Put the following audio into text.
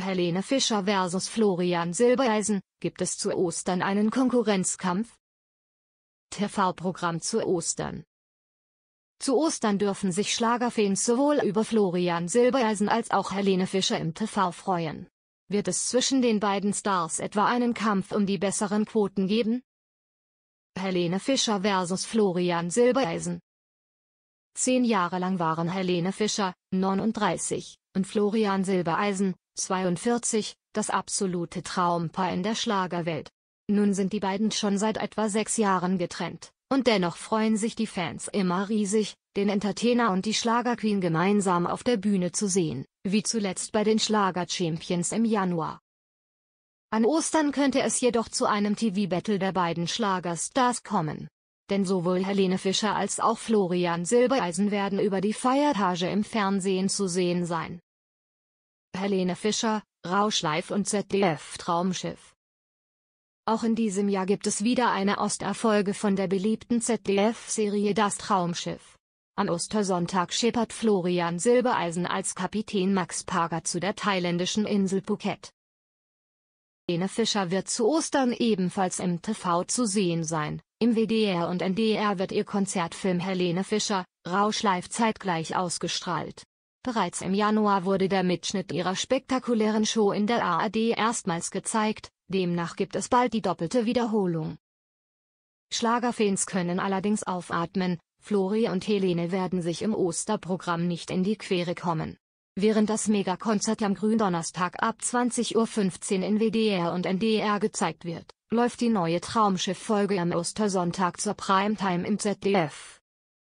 Helene Fischer vs. Florian Silbereisen, gibt es zu Ostern einen Konkurrenzkampf? TV-Programm zu Ostern Zu Ostern dürfen sich Schlagerfans sowohl über Florian Silbereisen als auch Helene Fischer im TV freuen. Wird es zwischen den beiden Stars etwa einen Kampf um die besseren Quoten geben? Helene Fischer vs. Florian Silbereisen Zehn Jahre lang waren Helene Fischer, 39, und Florian Silbereisen, 42, das absolute Traumpaar in der Schlagerwelt. Nun sind die beiden schon seit etwa sechs Jahren getrennt, und dennoch freuen sich die Fans immer riesig, den Entertainer und die Schlagerqueen gemeinsam auf der Bühne zu sehen, wie zuletzt bei den Schlager Champions im Januar. An Ostern könnte es jedoch zu einem TV-Battle der beiden Schlagerstars kommen denn sowohl Helene Fischer als auch Florian Silbereisen werden über die Feiertage im Fernsehen zu sehen sein. Helene Fischer, Rauschleif und ZDF Traumschiff. Auch in diesem Jahr gibt es wieder eine Osterfolge von der beliebten ZDF-Serie Das Traumschiff. Am Ostersonntag schippert Florian Silbereisen als Kapitän Max Parger zu der thailändischen Insel Phuket. Helene Fischer wird zu Ostern ebenfalls im TV zu sehen sein. Im WDR und NDR wird ihr Konzertfilm Helene Fischer, Rausch live zeitgleich ausgestrahlt. Bereits im Januar wurde der Mitschnitt ihrer spektakulären Show in der ARD erstmals gezeigt, demnach gibt es bald die doppelte Wiederholung. Schlagerfans können allerdings aufatmen, Flori und Helene werden sich im Osterprogramm nicht in die Quere kommen. Während das Megakonzert am Gründonnerstag ab 20.15 Uhr in WDR und NDR gezeigt wird, läuft die neue Traumschiff-Folge am Ostersonntag zur Primetime im ZDF.